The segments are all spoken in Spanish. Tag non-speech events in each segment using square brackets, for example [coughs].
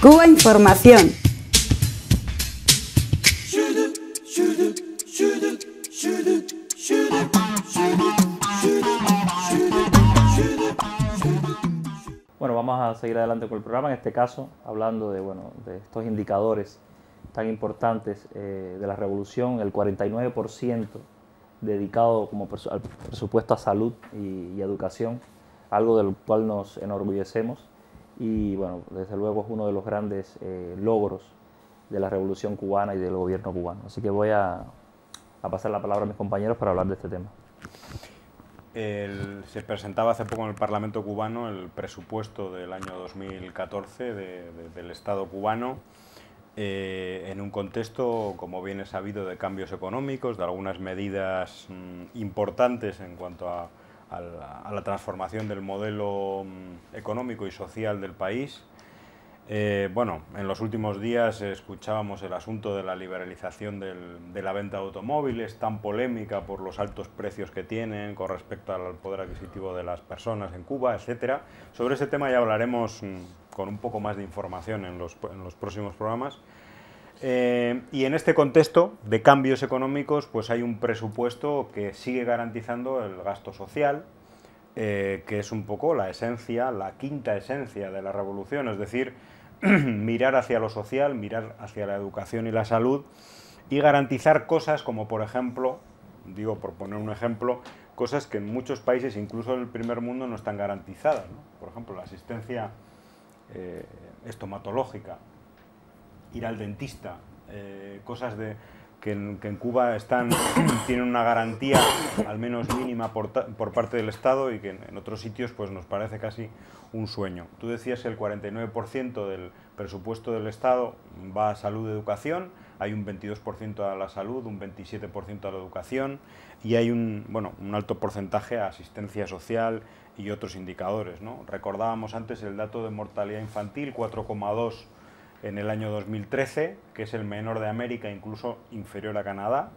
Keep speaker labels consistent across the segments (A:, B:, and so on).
A: Cuba Información. Bueno, vamos a seguir adelante con el programa, en este caso hablando de, bueno, de estos indicadores tan importantes eh, de la revolución, el 49% dedicado como al presupuesto a salud y, y educación, algo del cual nos enorgullecemos y bueno, desde luego es uno de los grandes eh, logros de la revolución cubana y del gobierno cubano. Así que voy a, pasar la palabra a mis compañeros para hablar de este tema. se presentaba hace poco en el Parlamento cubano el presupuesto del año 2014 del Estado cubano eh, en un contexto, como bien es sabido, de cambios económicos, de algunas medidas mm, importantes en cuanto a a la, transformación del modelo mm, económico y social del país. Eh, bueno, en los últimos días escuchábamos el asunto de la liberalización de la venta de automóviles, tan polémica por los altos precios que tienen con respecto al poder adquisitivo de las personas en Cuba, etcétera. Sobre ese tema ya hablaremos mm, con un poco más de información en los próximos programas. Eh, y en este contexto de cambios económicos, pues hay un presupuesto que sigue garantizando el gasto social, eh, que es un poco la esencia, la quinta esencia de la revolución, es decir, [clears throat] mirar hacia lo social, mirar hacia la educación y la salud y garantizar cosas como, por ejemplo, digo por poner un ejemplo, cosas que en muchos países, incluso en el primer mundo, no están garantizadas. Por ejemplo, la asistencia eh, estomatológica ir al dentista, eh, cosas de, que, en, Cuba están, [coughs] tienen una garantía al menos mínima por, parte del Estado y que en, otros sitios pues, nos parece casi un sueño. Tú decías que el 49% del presupuesto del Estado va a salud y educación, hay un 22% a la salud, un 27% a la educación y hay un, bueno, un alto porcentaje a asistencia social y otros indicadores. ¿no? Recordábamos antes el dato de mortalidad infantil, 4,2% en el año 2013, que es el menor de América, incluso inferior a Canadá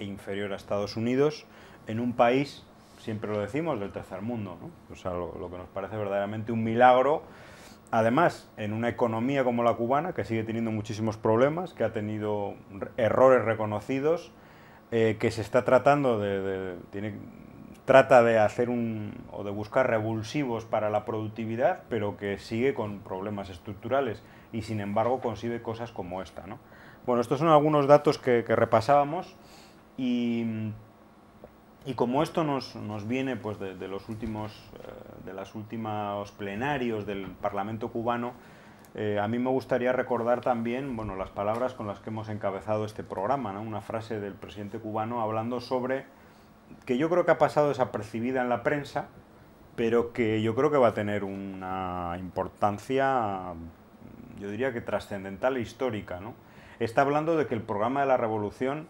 A: e inferior a Estados Unidos, en un país, siempre lo decimos, del tercer mundo. ¿no? O sea, lo, que nos parece verdaderamente un milagro. Además, en una economía como la cubana, que sigue teniendo muchísimos problemas, que ha tenido errores reconocidos, eh, que se está tratando de, de, trata de hacer un o de buscar revulsivos para la productividad, pero que sigue con problemas estructurales y sin embargo consigue cosas como esta. ¿no? Bueno, estos son algunos datos que, repasábamos y, y, como esto nos, viene pues, de, los últimos, eh, de las últimas plenarios del Parlamento cubano, eh, a mí me gustaría recordar también bueno, las palabras con las que hemos encabezado este programa, ¿no? una frase del presidente cubano hablando sobre que yo creo que ha pasado desapercibida en la prensa, pero que yo creo que va a tener una importancia, yo diría que trascendental e histórica. ¿no? Está hablando de que el programa de la revolución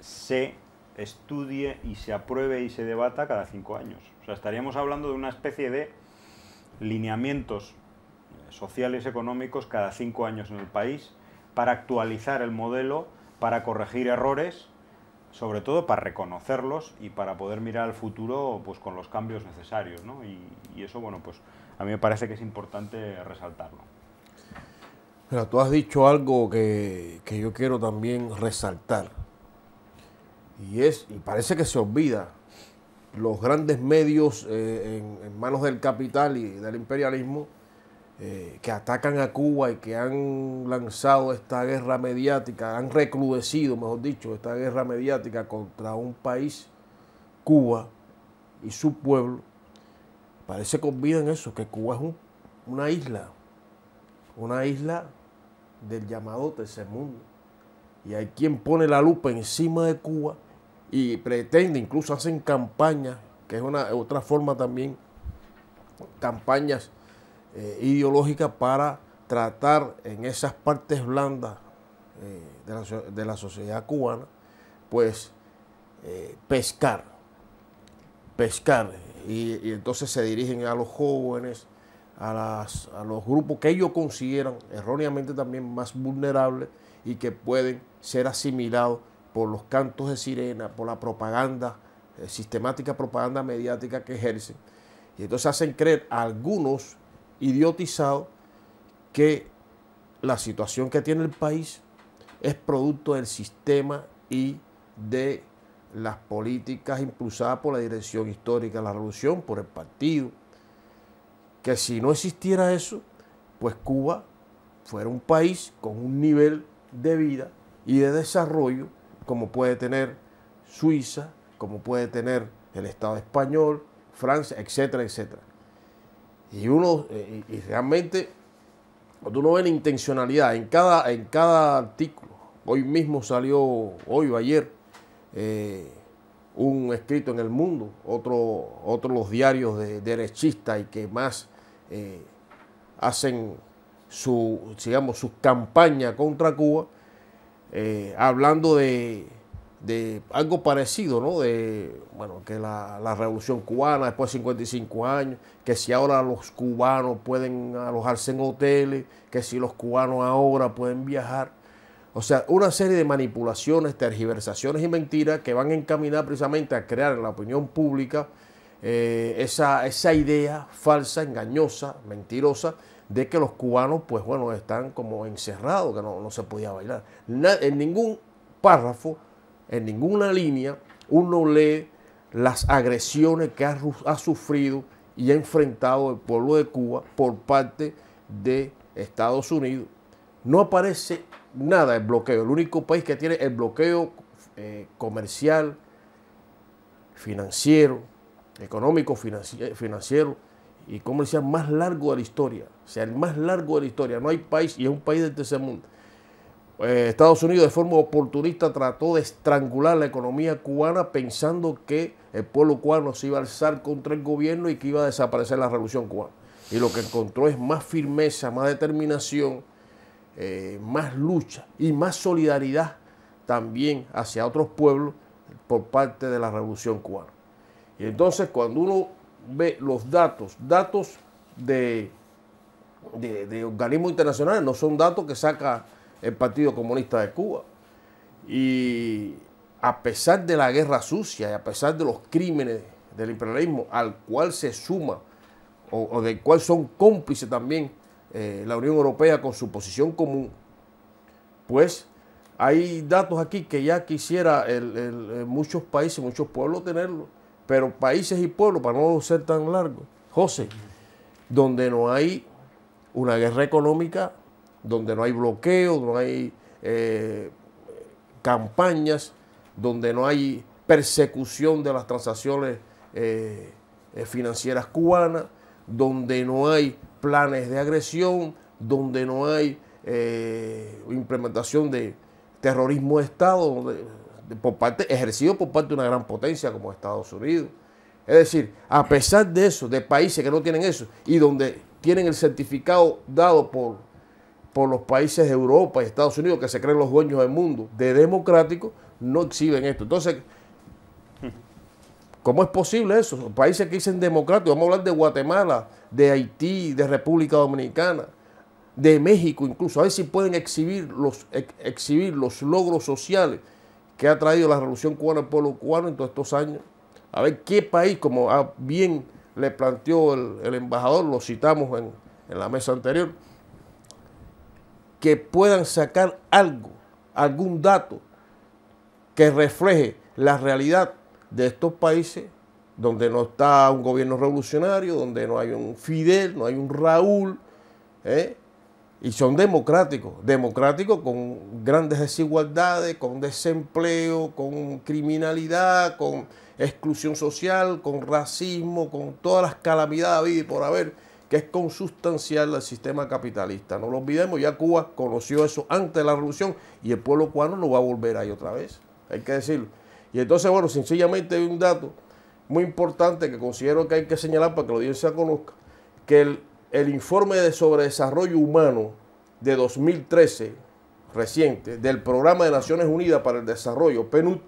A: se estudie y se apruebe y se debata cada cinco años. O sea, estaríamos hablando de una especie de lineamientos eh, sociales, económicos, cada cinco años en el país, para actualizar el modelo, para corregir errores sobre todo para reconocerlos y para poder mirar al futuro pues, con los cambios necesarios. ¿no? Y, eso, bueno, pues a mí me parece que es importante resaltarlo.
B: Mira, tú has dicho algo que, yo quiero también resaltar. Y es, y parece que se olvida, los grandes medios eh, en manos del capital y del imperialismo eh, que atacan a Cuba y que han lanzado esta guerra mediática, han recrudecido, mejor dicho, esta guerra mediática contra un país, Cuba y su pueblo, parece que olvidan eso, que Cuba es una isla, una isla del llamado tercer mundo. Y hay quien pone la lupa encima de Cuba y pretende, incluso hacen campañas, que es una otra forma también, campañas eh, ideológica para tratar en esas partes blandas eh, de, la, sociedad cubana, pues eh, pescar, pescar. Y, entonces se dirigen a los jóvenes, a, a los grupos que ellos consideran erróneamente también más vulnerables y que pueden ser asimilados por los cantos de sirena, por la propaganda, sistemática propaganda mediática que ejercen. Y entonces hacen creer a algunos idiotizado que la situación que tiene el país es producto del sistema y de las políticas impulsadas por la dirección histórica de la revolución, por el partido, que si no existiera eso, pues Cuba fuera un país con un nivel de vida y de desarrollo como puede tener Suiza, como puede tener el Estado español, Francia, etcétera, etcétera. Y uno, eh, y, realmente, cuando uno ve la intencionalidad en cada, en cada artículo, hoy mismo salió, hoy o ayer, eh, un escrito en el mundo, otro, otro los diarios de, derechistas y que más eh, hacen su, digamos, su campaña contra Cuba, hablando de de algo parecido, ¿no? De, bueno, que la, revolución cubana, después de 55 años, que si ahora los cubanos pueden alojarse en hoteles, que si los cubanos ahora pueden viajar. O sea, una serie de manipulaciones, tergiversaciones y mentiras que van a encaminar precisamente a crear en la opinión pública eh, esa, idea falsa, engañosa, mentirosa, de que los cubanos, pues bueno, están como encerrados, que no, se podía bailar. en ningún párrafo en ninguna línea uno lee las agresiones que ha, sufrido y ha enfrentado el pueblo de Cuba por parte de Estados Unidos. No aparece nada el bloqueo. El único país que tiene el bloqueo eh, comercial, financiero, económico, financiero, eh, financiero y comercial más largo de la historia. O sea, el más largo de la historia. No hay país, y es un país del tercer mundo, eh, Estados Unidos de forma oportunista trató de estrangular la economía cubana pensando que el pueblo cubano se iba a alzar contra el gobierno y que iba a desaparecer la revolución cubana. Y lo que encontró es más firmeza, más determinación, eh, más lucha y más solidaridad también hacia otros pueblos por parte de la revolución cubana. Y entonces cuando uno ve los datos, datos de, de, de organismos internacionales, no son datos que saca el Partido Comunista de Cuba. Y a pesar de la guerra sucia y a pesar de los crímenes del imperialismo al cual se suma o, del cual son cómplices también eh, la Unión Europea con su posición común, pues hay datos aquí que ya quisiera eh, muchos países, muchos pueblos tenerlo, pero países y pueblos, para no ser tan largo, José, donde no hay una guerra económica donde no hay bloqueo no hay eh, campañas, donde no hay persecución de las transacciones eh, eh, financieras cubanas, donde no hay planes de agresión, donde no hay implementación de terrorismo de Estado por parte, ejercido por parte de una gran potencia como Estados Unidos. Es decir, a pesar de eso, de países que no tienen eso y donde tienen el certificado dado por por los países de Europa y Estados Unidos, que se creen los dueños del mundo, de democráticos, no exhiben esto. Entonces, ¿cómo es posible eso? Países que dicen democráticos, vamos a hablar de Guatemala, de Haití, de República Dominicana, de México incluso, a ver si pueden exhibir los, exhibir los logros sociales que ha traído la revolución cubana al pueblo cubano en todos estos años. A ver qué país, como bien le planteó el, embajador, lo citamos en la mesa anterior, que puedan sacar algo, algún dato que refleje la realidad de estos países donde no está un gobierno revolucionario, donde no hay un Fidel, no hay un Raúl, ¿eh? y son democráticos, democráticos con grandes desigualdades, con desempleo, con criminalidad, con exclusión social, con racismo, con todas las calamidades y por haber que es consustancial al sistema capitalista. No lo olvidemos, ya Cuba conoció eso antes de la revolución y el pueblo cubano no va a volver ahí otra vez, hay que decirlo. Y entonces, bueno, sencillamente hay un dato muy importante que considero que hay que señalar para que la audiencia conozca, que el, el informe de sobre desarrollo humano de 2013, reciente, del Programa de Naciones Unidas para el Desarrollo, PNUD,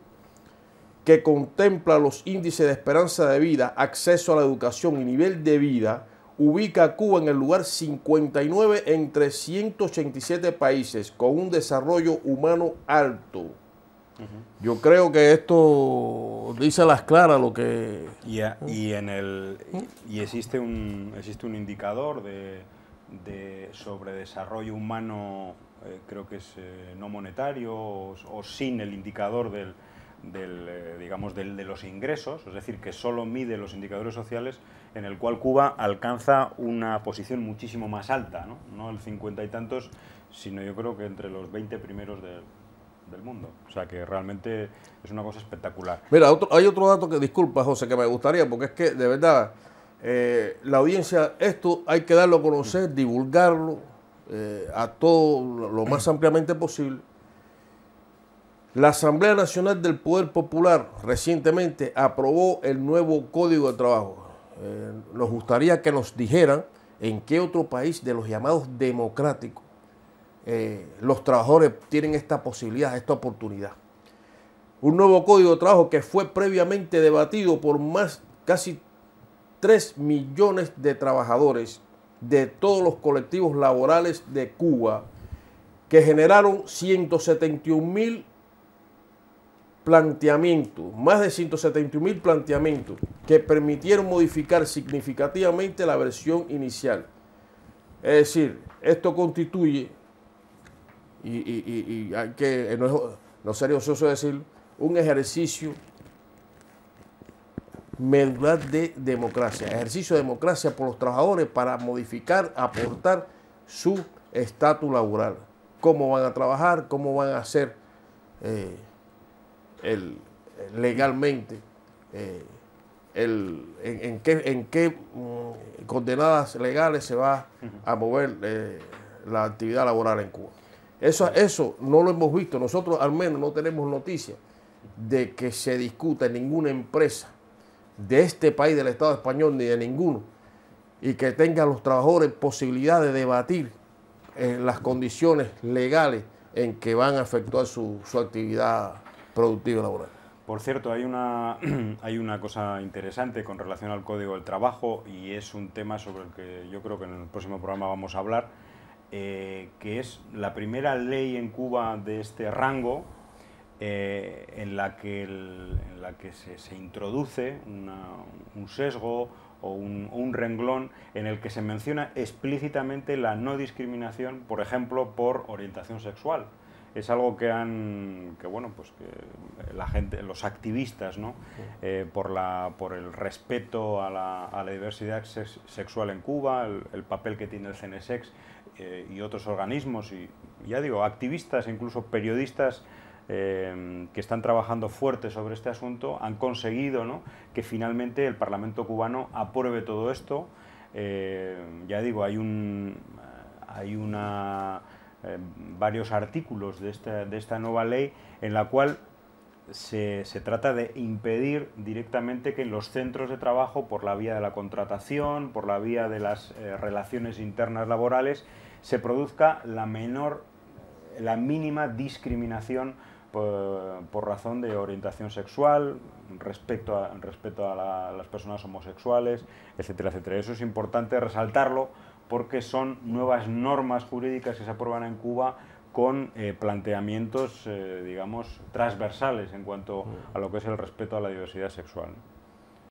B: que contempla los índices de esperanza de vida, acceso a la educación y nivel de vida, ubica a Cuba en el lugar 59 entre 187 países con un desarrollo humano alto. Yo creo que esto dice las claras lo que... Y, en el,
A: y existe, un, existe un indicador de, sobre
B: desarrollo
A: humano, eh, creo que es eh, no monetario o, sin el indicador del, eh, digamos, del, de los ingresos, es decir, que solo mide los indicadores sociales en el cual Cuba alcanza una posición muchísimo más alta, no, el cincuenta y tantos, sino yo creo que entre los 20 primeros del mundo. O sea que realmente es una cosa espectacular.
B: Mira, hay otro dato que disculpa, José, que me gustaría, porque es que de verdad eh, la audiencia, esto hay que darlo a conocer, mm. divulgarlo eh, a todo lo más ampliamente posible. La Asamblea Nacional del Poder Popular recientemente aprobó el nuevo Código de Trabajo. Eh, nos gustaría que nos dijeran en qué otro país de los llamados democráticos eh, los trabajadores tienen esta posibilidad, esta oportunidad. Un nuevo código de trabajo que fue previamente debatido por más casi 3 millones de trabajadores de todos los colectivos laborales de Cuba que generaron 171 mil planteamientos, más de 171 mil planteamientos que permitieron modificar significativamente la versión inicial. Es decir, esto constituye, y, hay que, no, es, no sería ocioso decir un ejercicio medular de democracia, ejercicio de democracia por los trabajadores para modificar, aportar su estatus laboral, cómo van a trabajar, cómo van a hacer eh, legalmente. Eh, el, en, qué, en qué mm, condenadas legales se va a mover eh, la actividad laboral en Cuba. Eso, eso no lo hemos visto. Nosotros al menos no tenemos noticia de que se discuta en ninguna empresa de este país, del Estado español, ni de ninguno, y que tengan los trabajadores posibilidad de debatir eh, las condiciones legales en que van a efectuar su, su actividad productiva laboral. Por cierto, hay una, [clears throat] hay una cosa
A: interesante con relación al código del trabajo y es un tema sobre el que yo creo que en el próximo programa vamos a hablar, eh, que es la primera ley en Cuba de este rango eh, en, la que en la que se, introduce un sesgo o un, un, renglón en el que se menciona explícitamente la no discriminación, por ejemplo, por orientación sexual es algo que han, que bueno, pues que la gente, los activistas, ¿no? Eh, por, la, por el respeto a la, diversidad sexual en Cuba, el, papel que tiene el CNSEX eh, y otros organismos, y ya digo, activistas, incluso periodistas eh, que están trabajando fuerte sobre este asunto, han conseguido ¿no? que finalmente el Parlamento cubano apruebe todo esto. ya digo, hay un, hay una Em, varios artículos de esta, de esta nueva ley en la cual se, trata de impedir directamente que en los centros de trabajo, por la vía de la contratación, por la vía de las eh, relaciones internas laborales, se produzca la menor, la mínima discriminación eh, por, razón de orientación sexual, respecto a, a las personas homosexuales, etcétera, etcétera. Eso es importante resaltarlo porque son nuevas normas jurídicas que se aprueban en Cuba con eh, planteamientos, eh, digamos, transversales en cuanto mm. a lo que es el respeto a la diversidad sexual.